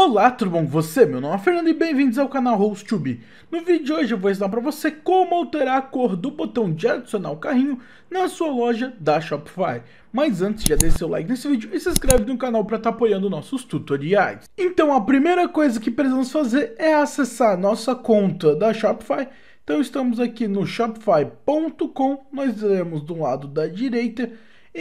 Olá, tudo bom com você? Meu nome é Fernando e bem-vindos ao canal host No vídeo de hoje eu vou ensinar para você como alterar a cor do botão de adicionar o carrinho na sua loja da Shopify. Mas antes, já deixa seu like nesse vídeo e se inscreve no canal para estar tá apoiando nossos tutoriais. Então a primeira coisa que precisamos fazer é acessar nossa conta da Shopify. Então estamos aqui no shopify.com, nós iremos do lado da direita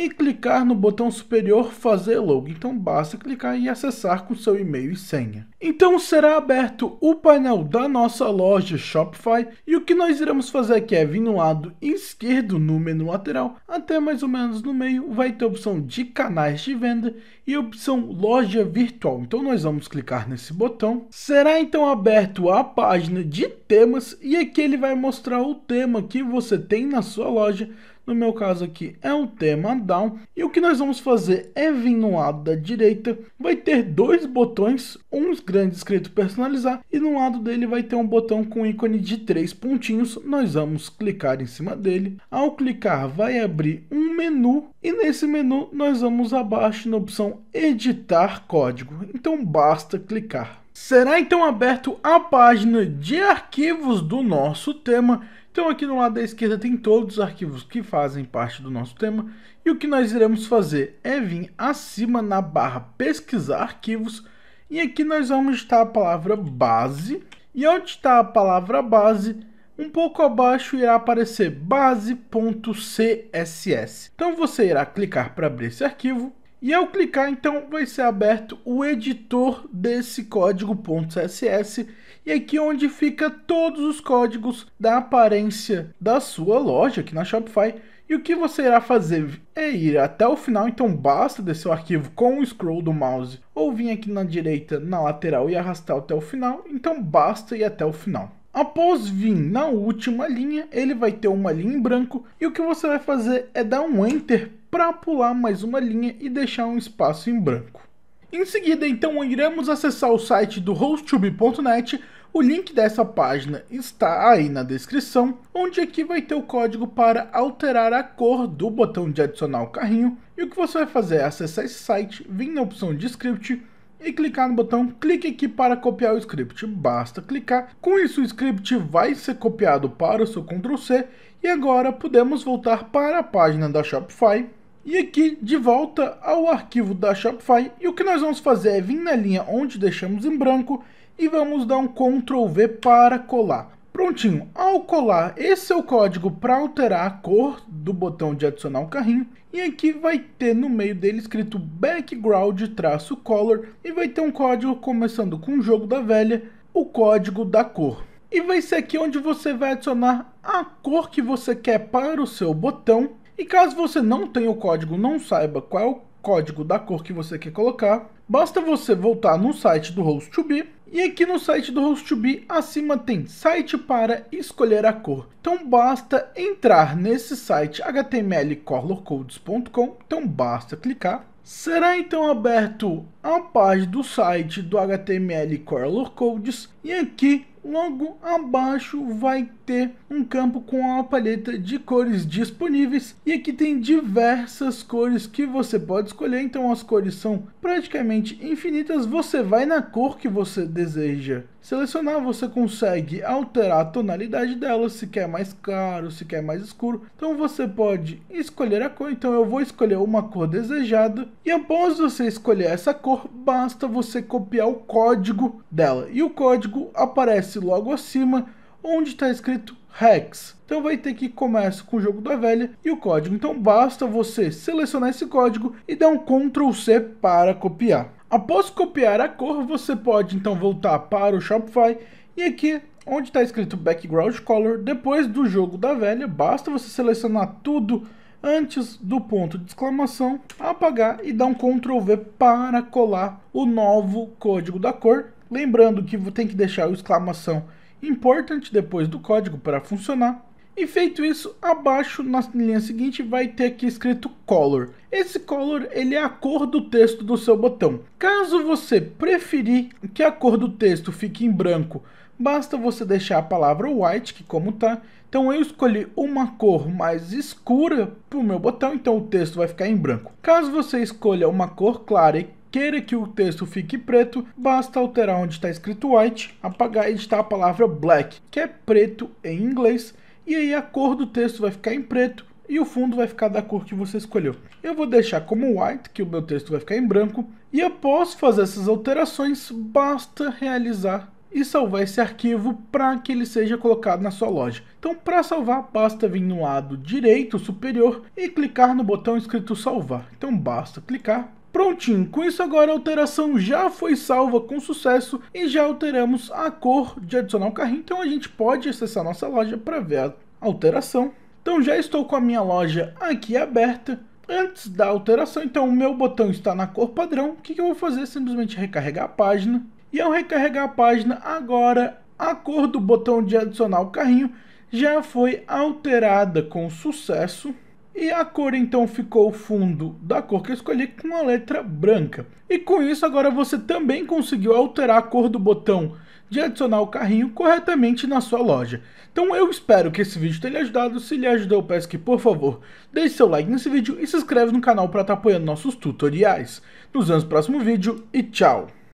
e clicar no botão superior Fazer login Então basta clicar e acessar com seu e-mail e senha. Então será aberto o painel da nossa loja Shopify e o que nós iremos fazer aqui é vir no lado esquerdo no menu lateral até mais ou menos no meio vai ter a opção de canais de venda e a opção loja virtual. Então nós vamos clicar nesse botão. Será então aberto a página de temas e aqui ele vai mostrar o tema que você tem na sua loja no meu caso aqui é o tema down, e o que nós vamos fazer é vir no lado da direita, vai ter dois botões, um grande escrito personalizar, e no lado dele vai ter um botão com ícone de três pontinhos, nós vamos clicar em cima dele, ao clicar vai abrir um menu, e nesse menu nós vamos abaixo na opção editar código, então basta clicar. Será então aberto a página de arquivos do nosso tema então aqui no lado da esquerda tem todos os arquivos que fazem parte do nosso tema e o que nós iremos fazer é vir acima na barra pesquisar arquivos e aqui nós vamos digitar a palavra base e ao está a palavra base um pouco abaixo irá aparecer base.css. Então você irá clicar para abrir esse arquivo e ao clicar, então, vai ser aberto o editor desse código.css e aqui é onde fica todos os códigos da aparência da sua loja aqui na Shopify. E o que você irá fazer é ir até o final, então basta descer o arquivo com o scroll do mouse ou vir aqui na direita, na lateral e arrastar até o final, então basta ir até o final. Após vir na última linha, ele vai ter uma linha em branco e o que você vai fazer é dar um Enter para pular mais uma linha e deixar um espaço em branco. Em seguida, então, iremos acessar o site do hostube.net. O link dessa página está aí na descrição, onde aqui vai ter o código para alterar a cor do botão de adicionar o carrinho. E o que você vai fazer é acessar esse site, vir na opção de script, e clicar no botão clique aqui para copiar o script. Basta clicar. Com isso o script vai ser copiado para o seu Ctrl C e agora podemos voltar para a página da Shopify e aqui de volta ao arquivo da Shopify e o que nós vamos fazer é vir na linha onde deixamos em branco e vamos dar um Ctrl V para colar. Prontinho, ao colar, esse é o código para alterar a cor do botão de adicionar o carrinho. E aqui vai ter no meio dele escrito background-color e vai ter um código começando com o jogo da velha, o código da cor. E vai ser aqui onde você vai adicionar a cor que você quer para o seu botão. E caso você não tenha o código, não saiba qual código da cor que você quer colocar. Basta você voltar no site do Host2Be e aqui no site do Host2Be acima tem site para escolher a cor. Então basta entrar nesse site htmlcolorcodes.com, então basta clicar. Será então aberto a página do site do HTML Color Codes e aqui Logo abaixo vai ter um campo com a paleta de cores disponíveis e aqui tem diversas cores que você pode escolher, então as cores são praticamente infinitas, você vai na cor que você deseja. Selecionar você consegue alterar a tonalidade dela, se quer mais claro, se quer mais escuro. Então você pode escolher a cor, então eu vou escolher uma cor desejada. E após você escolher essa cor, basta você copiar o código dela. E o código aparece logo acima, onde está escrito Hex. Então vai ter que começa com o jogo da velha e o código. Então basta você selecionar esse código e dar um Ctrl C para copiar. Após copiar a cor, você pode então voltar para o Shopify e aqui onde está escrito Background Color, depois do jogo da velha, basta você selecionar tudo antes do ponto de exclamação, apagar e dar um Ctrl V para colar o novo código da cor. Lembrando que tem que deixar o exclamação importante depois do código para funcionar. E feito isso, abaixo na linha seguinte vai ter aqui escrito color. Esse color ele é a cor do texto do seu botão. Caso você preferir que a cor do texto fique em branco, basta você deixar a palavra white, que como tá. Então eu escolhi uma cor mais escura para o meu botão, então o texto vai ficar em branco. Caso você escolha uma cor clara e queira que o texto fique preto, basta alterar onde está escrito white, apagar e editar a palavra black, que é preto em inglês, e aí a cor do texto vai ficar em preto e o fundo vai ficar da cor que você escolheu. Eu vou deixar como white, que o meu texto vai ficar em branco, e após fazer essas alterações, basta realizar e salvar esse arquivo para que ele seja colocado na sua loja. Então, para salvar, basta vir no lado direito superior e clicar no botão escrito salvar. Então, basta clicar Prontinho, com isso agora a alteração já foi salva com sucesso e já alteramos a cor de adicionar o carrinho, então a gente pode acessar nossa loja para ver a alteração. Então já estou com a minha loja aqui aberta, Antes da alteração, então o meu botão está na cor padrão. O que, que eu vou fazer? Simplesmente recarregar a página. E ao recarregar a página, agora a cor do botão de adicionar o carrinho já foi alterada com sucesso. E a cor então ficou o fundo da cor que eu escolhi com a letra branca. E com isso agora você também conseguiu alterar a cor do botão de adicionar o carrinho corretamente na sua loja. Então eu espero que esse vídeo tenha lhe ajudado, se lhe ajudou eu peço que por favor deixe seu like nesse vídeo e se inscreve no canal para estar tá apoiando nossos tutoriais. Nos vemos no próximo vídeo e tchau!